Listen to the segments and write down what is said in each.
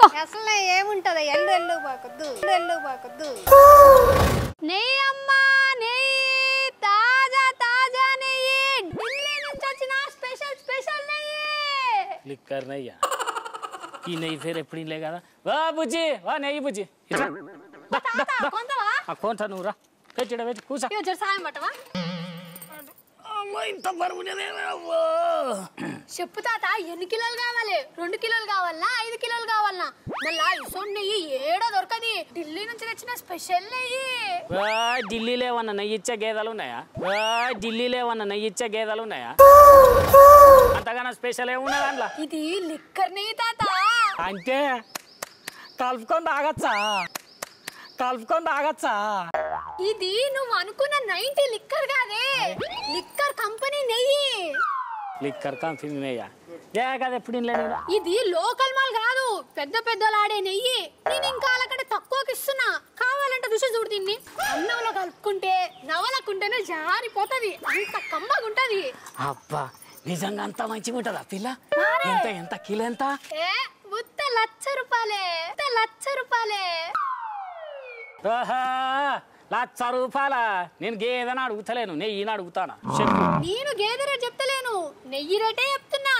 తీసుకో అసలు ఏముంటది ఎల్లు ఎల్లు బాకొద్దు ఎల్లు నెయ్యి అమ్మా నెయ్యి తాజా తాజా నెయ్యి ఢిల్లీ నుంచి వచ్చిన స్పెషల్ స్పెషల్ నెయ్యి లిక్కర్ నెయ్యా ఈ నెయ్యి పేరు ఎప్పుడు కదా వా బుజ్జి వా నెయ్యి బుజ్జి కొంటా నువ్వు రా తెచ్చిడ కూసా సాయం పట్టవా ఇంత బరువు చెప్పు తాత ఎన్ని కిలోలు కావాలి రెండు కిలోలు కావాలనా ఐదు కిలోలు కావాలనా మళ్ళా ఇసొంటి నెయ్యి ఏడో దొరకది ఢిల్లీ నుంచి తెచ్చిన స్పెషల్ నెయ్యి ఢిల్లీలో ఏమన్నా నెయ్యి ఇచ్చే గేదెలు ఉన్నాయా ఢిల్లీలో ఏమన్నా నెయ్యి ఇచ్చే గేదెలు ఉన్నాయా అంతగానో స్పెషల్ ఏమున్నా దాంట్లో ఇది లిక్కర్ నెయ్యి తాత అంటే కలుపుకొని తాగచ్చా కలుపుకొని తాగచ్చా ఇది నువ్వు అనుకున్న నైన్టీ లిక్కర్ కాదే లిక్కర్ కంపెనీ నెయ్యి లీక్ కరకాం ఫిల్మ్ అయ్యా ఏ కదా ఇది లోకల్ మాల్ కాదు పెద్ద పెద్దలు ఆడే నెయ్యి నేను ఇంకా అలాగంటే తక్కువకి ఇస్తున్నా కావాలంటే రుచి చూడు దీన్ని అన్నంలో కలుపుకుంటే నవలకుంటేనే జారిపోతుంది అంత కమ్మగా ఉంటది అబ్బా నిజంగా అంత మంచిగా ఉంటదా పిల్ల ఎంత ఎంత కిలో ఎంత ఏ ఉత్త లచ్చ రూపాయలే ఉత్త లక్ష రూపాయలే ఆహా లచ్చ రూపాయల నేను గేదెని అడుగుతలేను నెయ్యిని అడుగుతాను నేను గేదె రేట్ చెప్తలేను నెయ్యి రేటే చెప్తున్నా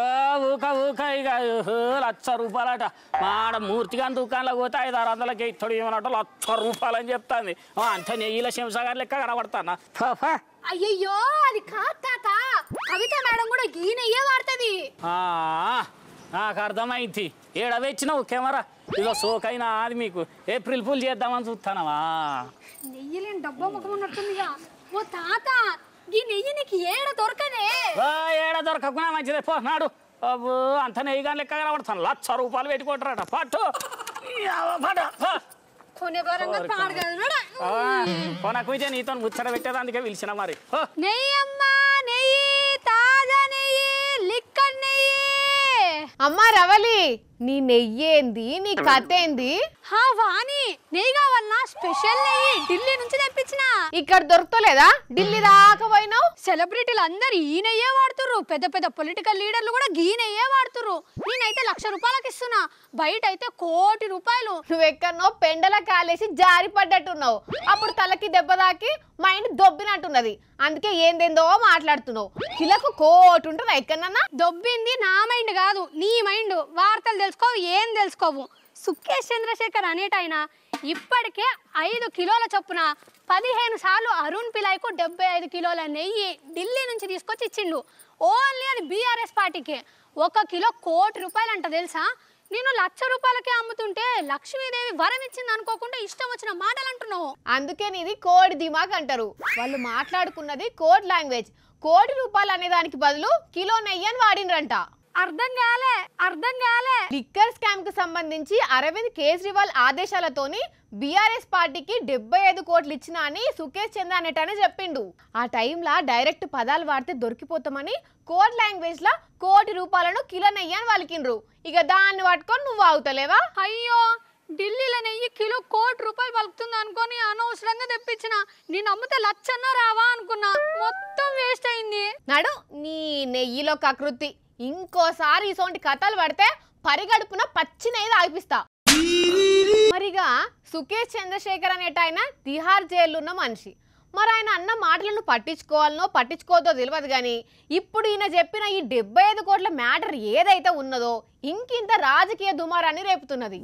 ఓ, ఊక ఊక ఇక లచ్చ రూపాయలట మాడ మూర్తిగా దుకాణంలో పోతే ఐదు ఆరు వందలకి ఇత్తడు ఏమన్నట్టు లచ్చ రూపాయలు అని చెప్తాంది ఆ, అంత నెయ్యిల శంసగారు లెక్క కనబడతానా పాపా. అయ్యయ్యో అది కాదు తాత కవిత మేడం కూడా గీ నెయ్యే వాడుతుంది ఆ, నాకు అర్థమైంది ఏడవెచ్చినావు కెమెరా ఇదో సోకైన అది మీకు ఏప్రిల్ పూల్ చేద్దామని చూస్తానవా నెయ్యి లేని డబ్బా ముఖం ఉన్నట్టుందిగా ఓ తాత ఈ నెయ్యి నీకు ఏడ దొరకదే ఏడ దొరకకుండా మంచిదే పో నాడు అంత నెయ్యి కానీ లెక్క కనబడతాను లక్ష రూపాయలు పెట్టుకుంటారట పట్టు కొనకు నీతో ముచ్చట పెట్టేదానికే అందుకే పిలిచిన మరి నెయ్యి నీ నెయ్యేంది నీ కథ ఏంది హా వాణి నెయ్యి కావాలన్నా స్పెషల్ నెయ్యి ఢిల్లీ నుంచి తెప్పించిన ఇక్కడ దొరుకుతలేదా ఢిల్లీ దాకా పోయినావు సెలబ్రిటీలు అందరు ఈ నెయ్యే వాడుతురు పెద్ద పెద్ద పొలిటికల్ లీడర్లు కూడా ఈ నెయ్యే వాడుతురు నేనైతే లక్ష రూపాయలకి ఇస్తున్నా బయట అయితే కోటి రూపాయలు నువ్వు నువ్వెక్కడనో పెండల కాలేసి జారిపడ్డట్టున్నావు అప్పుడు తలకి దెబ్బ తాకి మైండ్ దొబ్బినట్టున్నది అందుకే ఏందేందో మాట్లాడుతున్నావు కిలకు కోటి ఉంటుందా ఎక్కడన్నా దొబ్బింది నా మైండ్ కాదు నీ మైండ్ వారు వార్తలు తెలుసుకోవు ఏం తెలుసుకోవు సుఖేష్ చంద్రశేఖర్ అనేటైన ఇప్పటికే ఐదు కిలోల చొప్పున పదిహేను సార్లు అరుణ్ పిలాయ్కు డెబ్బై ఐదు కిలోల నెయ్యి ఢిల్లీ నుంచి తీసుకొచ్చి ఇచ్చిండు ఓన్లీ అది బీఆర్ఎస్ పార్టీకే ఒక కిలో కోటి రూపాయలు అంట తెలుసా నేను లక్ష రూపాయలకే అమ్ముతుంటే లక్ష్మీదేవి వరం ఇచ్చింది అనుకోకుండా ఇష్టం వచ్చిన మాటలు అంటున్నావు అందుకే ఇది కోడి దిమాగ్ అంటారు వాళ్ళు మాట్లాడుకున్నది కోడ్ లాంగ్వేజ్ కోటి రూపాయలు అనే దానికి బదులు కిలో నెయ్యి అని వాడినరంట అర్థం కాలే అర్థం కాలే లిక్కర్ స్కామ్ కు సంబంధించి అరవింద్ కేజ్రీవాల్ ఆదేశాలతోని బిఆర్ఎస్ పార్టీకి డెబ్బై ఐదు కోట్లు ఇచ్చినా అని సుకేష్ చంద్ర అనేటని చెప్పిండు ఆ టైంలా డైరెక్ట్ పదాలు వాడితే దొరికిపోతామని కోర్ట్ లాంగ్వేజ్ లా కోటి రూపాయలను కిలో నెయ్యి అని వలికిండ్రు ఇక దాన్ని పట్టుకొని నువ్వు ఆగుతలేవా అయ్యో ఢిల్లీలో నెయ్యి కిలో కోటి రూపాయలు పలుకుతుంది అనుకొని అనవసరంగా తెప్పించిన నేను అమ్మితే లచ్చన్న రావా అనుకున్నా మొత్తం వేస్ట్ అయింది నడు నీ నెయ్యిలో కకృతి ఇంకోసారి ఈ కథలు పడితే పరిగడుపున పచ్చినైదు ఆగిపిస్తా మరిగా సుకేష్ చంద్రశేఖర్ అనేట ఆయన తిహార్ జైలున్న మనిషి మరి ఆయన అన్న మాటలను పట్టించుకోవాలనో పట్టించుకోదో తెలియదు కానీ ఇప్పుడు ఈయన చెప్పిన ఈ డెబ్బై ఐదు కోట్ల మ్యాటర్ ఏదైతే ఉన్నదో ఇంకింత రాజకీయ దుమారాన్ని రేపుతున్నది